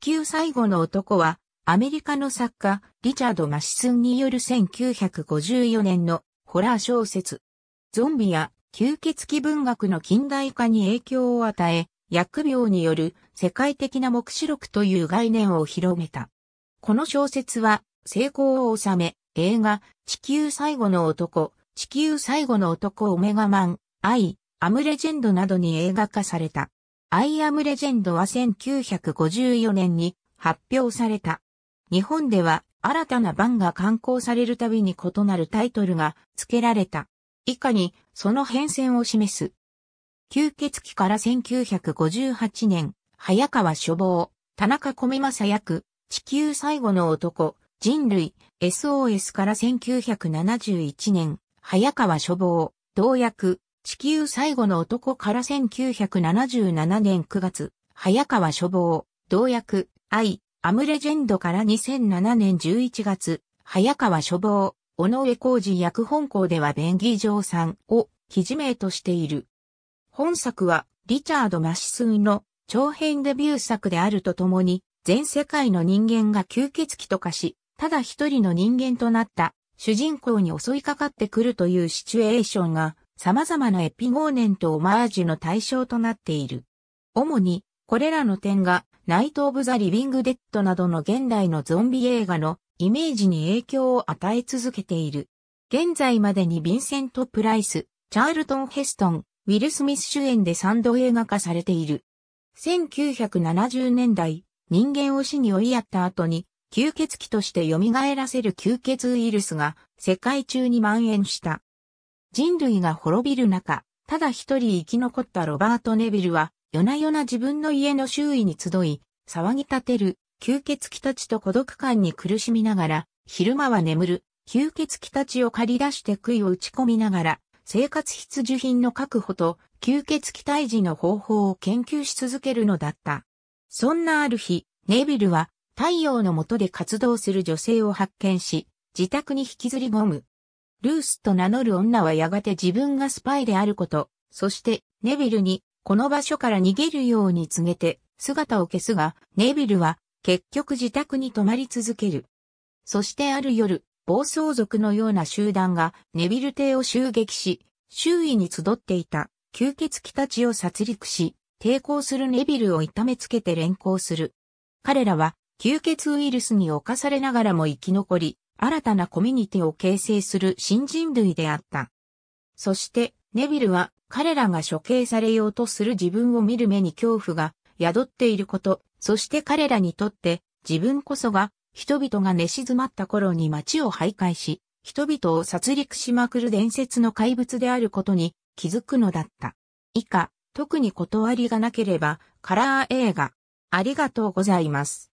地球最後の男は、アメリカの作家、リチャード・マシスンによる1954年のホラー小説。ゾンビや吸血鬼文学の近代化に影響を与え、薬病による世界的な目視録という概念を広めた。この小説は成功を収め、映画、地球最後の男、地球最後の男オメガマン、アイ、アムレジェンドなどに映画化された。アイアムレジェンドは1954年に発表された。日本では新たな版が刊行されるたびに異なるタイトルが付けられた。以下にその変遷を示す。吸血鬼から1958年、早川処方、田中米正役、地球最後の男、人類、SOS から1971年、早川処方、同役、地球最後の男から1977年9月、早川処方、同役、愛、アムレジェンドから2007年11月、早川処方、尾上浩二役本校では便宜上さんを記事名としている。本作は、リチャード・マシスンの長編デビュー作であるとともに、全世界の人間が吸血鬼と化し、ただ一人の人間となった主人公に襲いかかってくるというシチュエーションが様々なエピゴーネンとオマージュの対象となっている。主に、これらの点が、ナイト・オブ・ザ・リビング・デッドなどの現代のゾンビ映画のイメージに影響を与え続けている。現在までにヴィンセント・プライス、チャールトン・ヘストン、ウィル・スミス主演で3度映画化されている。1970年代、人間を死に追いやった後に、吸血鬼として蘇らせる吸血ウイルスが世界中に蔓延した。人類が滅びる中、ただ一人生き残ったロバート・ネビルは、夜な夜な自分の家の周囲に集い、騒ぎ立てる、吸血鬼たちと孤独感に苦しみながら、昼間は眠る、吸血鬼たちを借り出して杭を打ち込みながら、生活必需品の確保と吸血鬼退治の方法を研究し続けるのだった。そんなある日、ネビルは太陽の下で活動する女性を発見し、自宅に引きずり込む。ルースと名乗る女はやがて自分がスパイであること、そしてネビルにこの場所から逃げるように告げて姿を消すが、ネビルは結局自宅に泊まり続ける。そしてある夜、暴走族のような集団がネビル邸を襲撃し、周囲に集っていた吸血鬼たちを殺戮し、抵抗するネビルを痛めつけて連行する。彼らは吸血ウイルスに侵されながらも生き残り、新たなコミュニティを形成する新人類であった。そして、ネビルは彼らが処刑されようとする自分を見る目に恐怖が宿っていること、そして彼らにとって自分こそが人々が寝静まった頃に街を徘徊し、人々を殺戮しまくる伝説の怪物であることに気づくのだった。以下、特に断りがなければ、カラー映画。ありがとうございます。